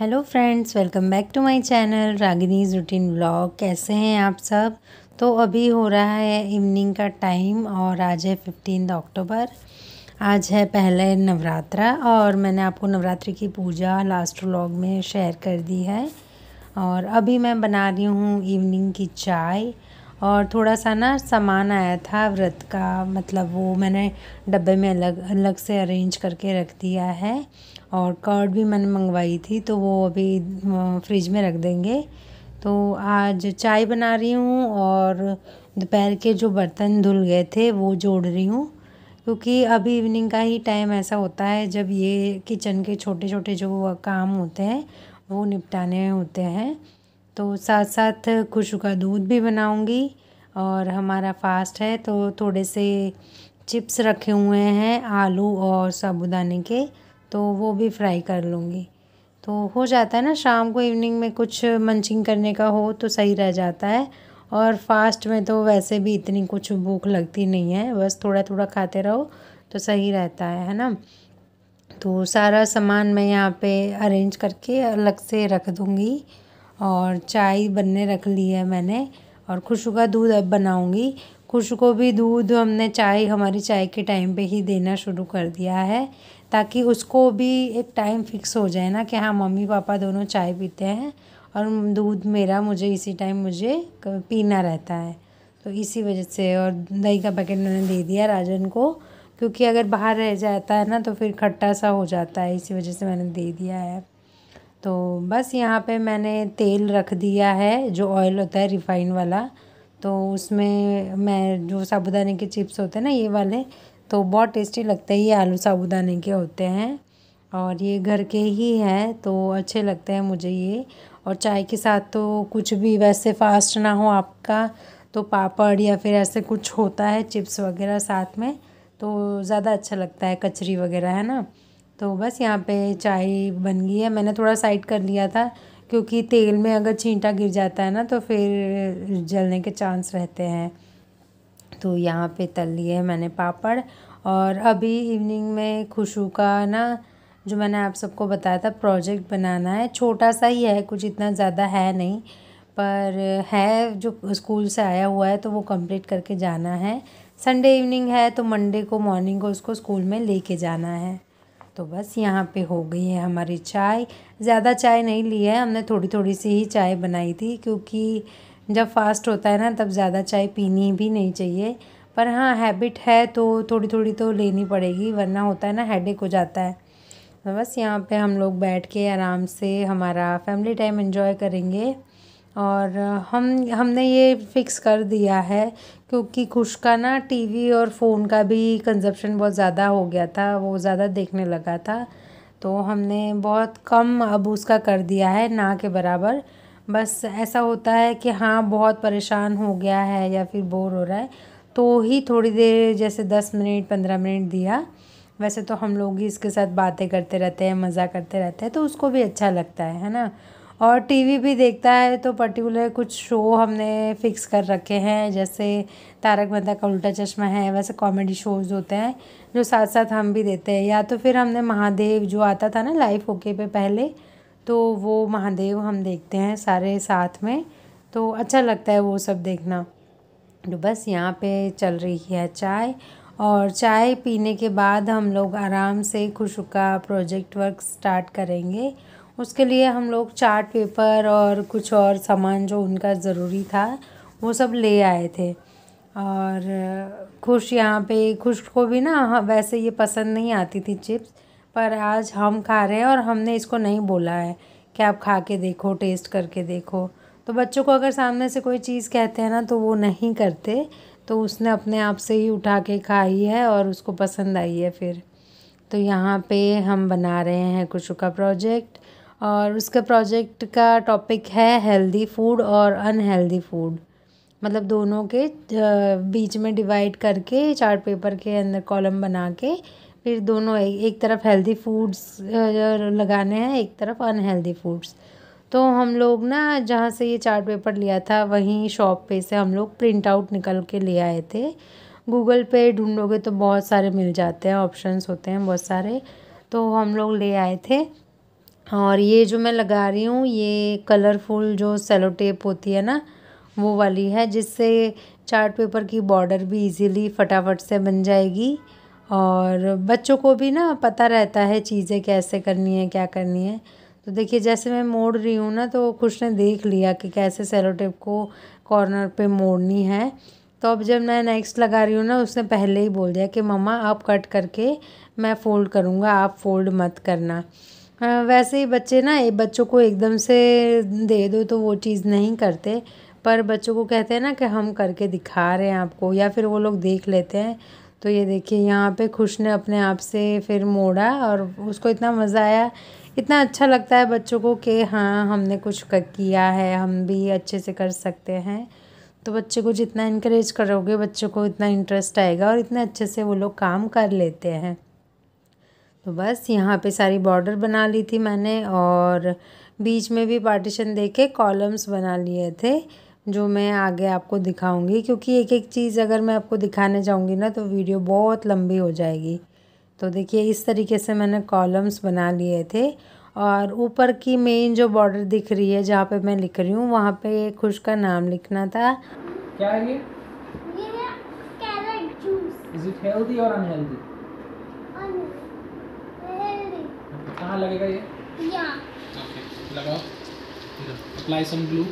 Hello friends welcome back to my channel Ragini's routine vlog कैसे हैं आप सब तो अभी हो रहा है इवनिंग का टाइम और आज है फिफ्टीन अक्टूबर आज है पहले नवरात्रा और मैंने आपको नवरात्रि की पूजा लास्ट व्लॉग में शेयर कर दी है और अभी मैं बना रही हूँ इवनिंग की चाय और थोड़ा सा ना सामान आया था व्रत का मतलब वो मैंने डब्बे में अलग अलग से अरेंज करके रख दिया है और कर्ड भी मैंने मंगवाई थी तो वो अभी फ्रिज में रख देंगे तो आज चाय बना रही हूँ और दोपहर के जो बर्तन धुल गए थे वो जोड़ रही हूँ क्योंकि अभी इवनिंग का ही टाइम ऐसा होता है जब ये किचन के छोटे छोटे जो काम होते हैं वो निपटाने होते हैं तो साथ साथ खुशबू का दूध भी बनाऊंगी और हमारा फास्ट है तो थोड़े से चिप्स रखे हुए हैं आलू और साबुदाने के तो वो भी फ्राई कर लूँगी तो हो जाता है ना शाम को इवनिंग में कुछ मंचिंग करने का हो तो सही रह जाता है और फास्ट में तो वैसे भी इतनी कुछ भूख लगती नहीं है बस थोड़ा थोड़ा खाते रहो तो सही रहता है है ना तो सारा सामान मैं यहाँ पे अरेंज करके अलग से रख दूँगी और चाय बनने रख ली है मैंने और खुशबू का दूध अब बनाऊँगी खुशू को भी दूध हमने चाय हमारी चाय के टाइम पे ही देना शुरू कर दिया है ताकि उसको भी एक टाइम फिक्स हो जाए ना कि हाँ मम्मी पापा दोनों चाय पीते हैं और दूध मेरा मुझे इसी टाइम मुझे पीना रहता है तो इसी वजह से और दही का पैकेट मैंने दे दिया राजन को क्योंकि अगर बाहर रह जाता है ना तो फिर खट्टा सा हो जाता है इसी वजह से मैंने दे दिया है तो बस यहाँ पे मैंने तेल रख दिया है जो ऑयल होता है रिफ़ाइन वाला तो उसमें मैं जो साबुदाने के चिप्स होते हैं ना ये वाले तो बहुत टेस्टी लगते हैं ये आलू साबुदाने के होते हैं और ये घर के ही हैं तो अच्छे लगते हैं मुझे ये और चाय के साथ तो कुछ भी वैसे फास्ट ना हो आपका तो पापड़ या फिर ऐसे कुछ होता है चिप्स वगैरह साथ में तो ज़्यादा अच्छा लगता है कचरी वगैरह है ना तो बस यहाँ पे चाय बन गई है मैंने थोड़ा साइड कर लिया था क्योंकि तेल में अगर छींटा गिर जाता है ना तो फिर जलने के चांस रहते हैं तो यहाँ पे तल लिए है मैंने पापड़ और अभी इवनिंग में खुशू का ना जो मैंने आप सबको बताया था प्रोजेक्ट बनाना है छोटा सा ही है कुछ इतना ज़्यादा है नहीं पर है जो स्कूल से आया हुआ है तो वो कंप्लीट करके जाना है संडे इवनिंग है तो मंडे को मॉर्निंग को उसको स्कूल में लेके जाना है तो बस यहाँ पे हो गई है हमारी चाय ज़्यादा चाय नहीं ली है हमने थोड़ी थोड़ी सी ही चाय बनाई थी क्योंकि जब फास्ट होता है ना तब ज़्यादा चाय पीनी भी नहीं चाहिए पर हाँ हैबिट है तो थोड़ी थोड़ी तो लेनी पड़ेगी वरना होता है ना हेडेक हो जाता है तो बस यहाँ पे हम लोग बैठ के आराम से हमारा फैमिली टाइम एंजॉय करेंगे और हम हमने ये फ़िक्स कर दिया है क्योंकि खुश का ना टी वी और फ़ोन का भी कंज़प्शन बहुत ज़्यादा हो गया था वो ज़्यादा देखने लगा था तो हमने बहुत कम अब उसका कर दिया है ना के बराबर बस ऐसा होता है कि हाँ बहुत परेशान हो गया है या फिर बोर हो रहा है तो ही थोड़ी देर जैसे दस मिनट पंद्रह मिनट दिया वैसे तो हम लोग ही इसके साथ बातें करते रहते हैं मज़ा करते रहते हैं तो उसको भी अच्छा लगता है है ना और टीवी भी देखता है तो पर्टिकुलर कुछ शो हमने फ़िक्स कर रखे हैं जैसे तारक मेहता का उल्टा चश्मा है वैसे कॉमेडी शोज़ होते हैं जो साथ साथ हम भी देते हैं या तो फिर हमने महादेव जो आता था ना लाइव होके पे पहले तो वो महादेव हम देखते हैं सारे साथ में तो अच्छा लगता है वो सब देखना तो बस यहाँ पे चल रही है चाय और चाय पीने के बाद हम लोग आराम से खुशुका प्रोजेक्ट वर्क स्टार्ट करेंगे उसके लिए हम लोग चार्ट पेपर और कुछ और सामान जो उनका ज़रूरी था वो सब ले आए थे और खुश यहाँ पे खुश को भी ना वैसे ये पसंद नहीं आती थी चिप्स पर आज हम खा रहे हैं और हमने इसको नहीं बोला है कि आप खा के देखो टेस्ट करके देखो तो बच्चों को अगर सामने से कोई चीज़ कहते हैं ना तो वो नहीं करते तो उसने अपने आप से ही उठा के खाई है और उसको पसंद आई है फिर तो यहाँ पे हम बना रहे हैं कुछ का प्रोजेक्ट और उसका प्रोजेक्ट का टॉपिक है हेल्दी फूड और अनहेल्दी फूड मतलब दोनों के बीच में डिवाइड करके चार्ट पेपर के अंदर कॉलम बना के फिर दोनों एक, एक तरफ हेल्दी फूड्स लगाने हैं एक तरफ अनहेल्दी फूड्स तो हम लोग ना जहाँ से ये चार्ट पेपर लिया था वहीं शॉप पे से हम लोग प्रिंट आउट निकल के ले आए थे गूगल पे ढूंढोगे तो बहुत सारे मिल जाते हैं ऑप्शंस होते हैं बहुत सारे तो हम लोग ले आए थे और ये जो मैं लगा रही हूँ ये कलरफुल जो सेलो टेप होती है ना वो वाली है जिससे चार्ट पेपर की बॉर्डर भी इजीली फटाफट से बन जाएगी और बच्चों को भी ना पता रहता है चीज़ें कैसे करनी है क्या करनी है तो देखिए जैसे मैं मोड़ रही हूँ ना तो कुछ ने देख लिया कि कैसे सेलो टेप को कॉर्नर पे मोड़नी है तो अब जब मैं नेक्स्ट लगा रही हूँ ना उसने पहले ही बोल दिया कि मम्मा आप कट करके मैं फ़ोल्ड करूँगा आप फ़ोल्ड मत करना हाँ, वैसे ही बच्चे ना बच्चों को एकदम से दे दो तो वो चीज़ नहीं करते पर बच्चों को कहते हैं ना कि हम करके दिखा रहे हैं आपको या फिर वो लोग देख लेते हैं तो ये देखिए यहाँ पे खुश ने अपने आप से फिर मोड़ा और उसको इतना मज़ा आया इतना अच्छा लगता है बच्चों को कि हाँ हमने कुछ कर किया है हम भी अच्छे से कर सकते हैं तो बच्चे को जितना इनक्रेज करोगे बच्चों को इतना इंटरेस्ट आएगा और इतने अच्छे से वो लोग काम कर लेते हैं तो बस यहाँ पे सारी बॉर्डर बना ली थी मैंने और बीच में भी पार्टीशन देके कॉलम्स बना लिए थे जो मैं आगे आपको दिखाऊंगी क्योंकि एक एक चीज़ अगर मैं आपको दिखाने जाऊंगी ना तो वीडियो बहुत लंबी हो जाएगी तो देखिए इस तरीके से मैंने कॉलम्स बना लिए थे और ऊपर की मेन जो बॉर्डर दिख रही है जहाँ पे मैं लिख रही हूँ वहाँ पे खुश का नाम लिखना था क्या है ये? ये है कैरेट जूस। कहाँ लगेगा ये ओके लगाओ अप्लाई सम ग्लू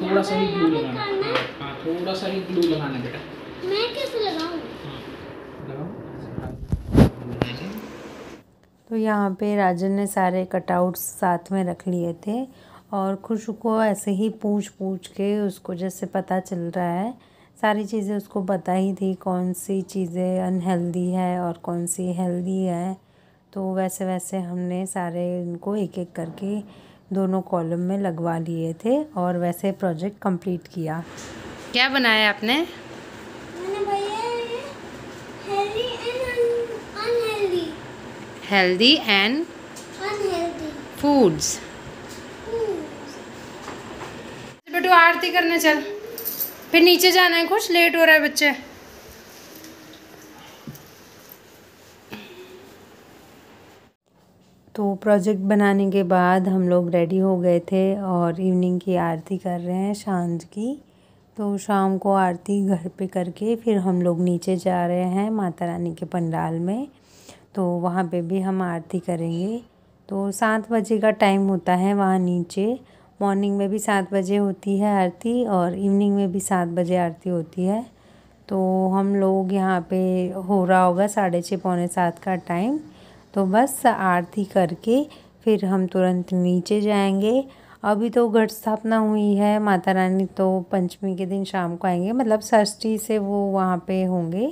थोड़ा सा ही ग्लू लगाना हाँ, हाँ थोड़ा सा ही ग्लू लगाना बेटा मैं कैसे हाँ, तो यहाँ पे राजन ने सारे कटआउट्स साथ में रख लिए थे और खुशू को ऐसे ही पूछ पूछ के उसको जैसे पता चल रहा है सारी चीज़ें उसको पता ही थी कौन सी चीज़ें अनहेल्दी है और कौन सी हेल्दी है तो वैसे वैसे हमने सारे इनको एक एक करके दोनों कॉलम में लगवा लिए थे और वैसे प्रोजेक्ट कंप्लीट किया क्या बनाया आपने हेल्दी एंड फूड्स बेटू आरती करने चल फिर नीचे जाना है कुछ लेट हो रहा है बच्चे तो प्रोजेक्ट बनाने के बाद हम लोग रेडी हो गए थे और इवनिंग की आरती कर रहे हैं सांझ की तो शाम को आरती घर पे करके फिर हम लोग नीचे जा रहे हैं माता रानी के पंडाल में तो वहाँ पे भी हम आरती करेंगे तो सात बजे का टाइम होता है वहाँ नीचे मॉर्निंग में भी सात बजे होती है आरती और इवनिंग में भी सात बजे आरती होती है तो हम लोग यहाँ पे हो रहा होगा साढ़े छः पौने सात का टाइम तो बस आरती करके फिर हम तुरंत नीचे जाएंगे अभी तो घट स्थापना हुई है माता रानी तो पंचमी के दिन शाम को आएंगे मतलब षष्ठी से वो वहाँ पे होंगे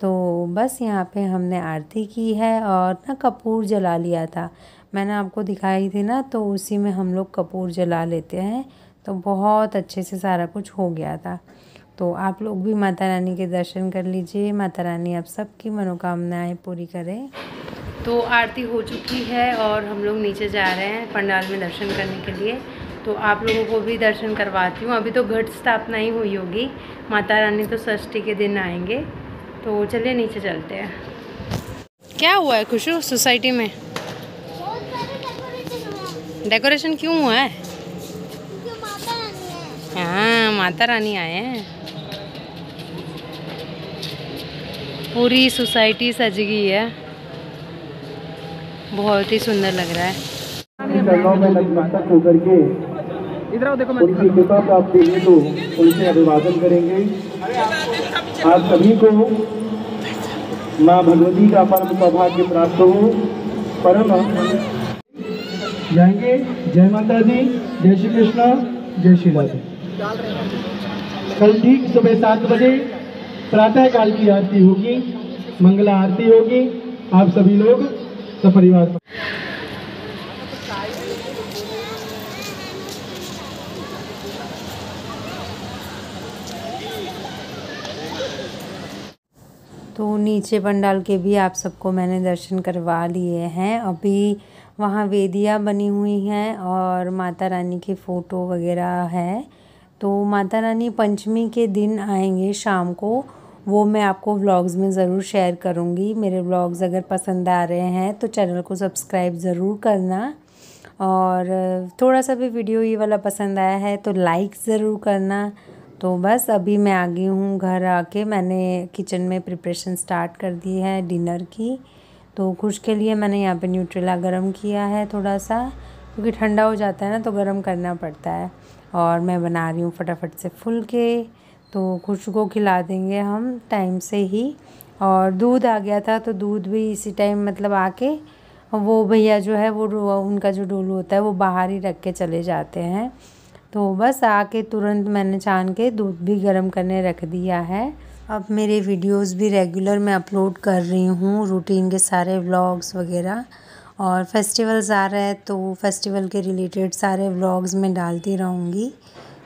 तो बस यहाँ पे हमने आरती की है और ना कपूर जला लिया था मैंने आपको दिखाई थी ना तो उसी में हम लोग कपूर जला लेते हैं तो बहुत अच्छे से सारा कुछ हो गया था तो आप लोग भी माता रानी के दर्शन कर लीजिए माता रानी आप सबकी मनोकामनाएं पूरी करें तो आरती हो चुकी है और हम लोग नीचे जा रहे हैं पंडाल में दर्शन करने के लिए तो आप लोगों को भी दर्शन करवाती हूँ अभी तो घट स्थापना ही हुई होगी माता रानी तो षष्ठी के दिन आएंगे तो चलिए नीचे चलते हैं क्या हुआ है खुशू सोसाइटी में डेकोरेशन क्यों हुआ है हाँ माता रानी आए हैं पूरी सोसाइटी सज गई है बहुत ही सुंदर लग रहा है इधर देखो उनकी कृपा प्राप्ति तो उनसे अभिवादन करेंगे आप सभी को माँ भगवती का परम सौभाग्य प्राप्त हो परम जाएंगे जय माता दी जय श्री कृष्णा जय श्री राधे कल ठीक सुबह सात बजे प्रातः काल की आरती होगी मंगला आरती होगी आप सभी लोग सपरिवार तो नीचे पंडाल के भी आप सबको मैंने दर्शन करवा लिए हैं अभी वहाँ वेदियाँ बनी हुई हैं और माता रानी की फ़ोटो वगैरह है तो माता रानी पंचमी के दिन आएंगे शाम को वो मैं आपको व्लॉग्स में ज़रूर शेयर करूँगी मेरे व्लॉग्स अगर पसंद आ रहे हैं तो चैनल को सब्सक्राइब ज़रूर करना और थोड़ा सा भी वीडियो ये वाला पसंद आया है तो लाइक ज़रूर करना तो बस अभी मैं आ गई हूँ घर आके मैंने किचन में प्रिपरेशन स्टार्ट कर दी है डिनर की तो खुश के लिए मैंने यहाँ पे न्यूट्रेला गर्म किया है थोड़ा सा क्योंकि ठंडा हो जाता है ना तो गर्म करना पड़ता है और मैं बना रही हूँ फटाफट से फुल के तो खुश को खिला देंगे हम टाइम से ही और दूध आ गया था तो दूध भी इसी टाइम मतलब आके वो भैया जो है वो उनका जो डोलू होता है वो बाहर ही रख के चले जाते हैं तो बस आके तुरंत मैंने छान के दूध भी गर्म करने रख दिया है अब मेरे वीडियोस भी रेगुलर मैं अपलोड कर रही हूँ रूटीन के सारे व्लॉग्स वगैरह और फेस्टिवल्स आ रहे हैं तो फेस्टिवल के रिलेटेड सारे व्लॉग्स मैं डालती रहूँगी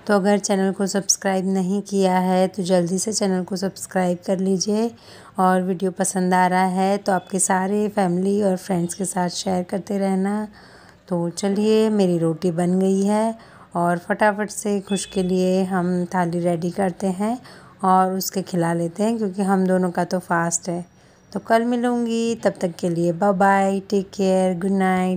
तो अगर चैनल को सब्सक्राइब नहीं किया है तो जल्दी से चैनल को सब्सक्राइब कर लीजिए और वीडियो पसंद आ रहा है तो आपके सारे फैमिली और फ्रेंड्स के साथ शेयर करते रहना तो चलिए मेरी रोटी बन गई है और फटाफट से खुश के लिए हम थाली रेडी करते हैं और उसके खिला लेते हैं क्योंकि हम दोनों का तो फास्ट है तो कल मिलूँगी तब तक के लिए bye bye take care good night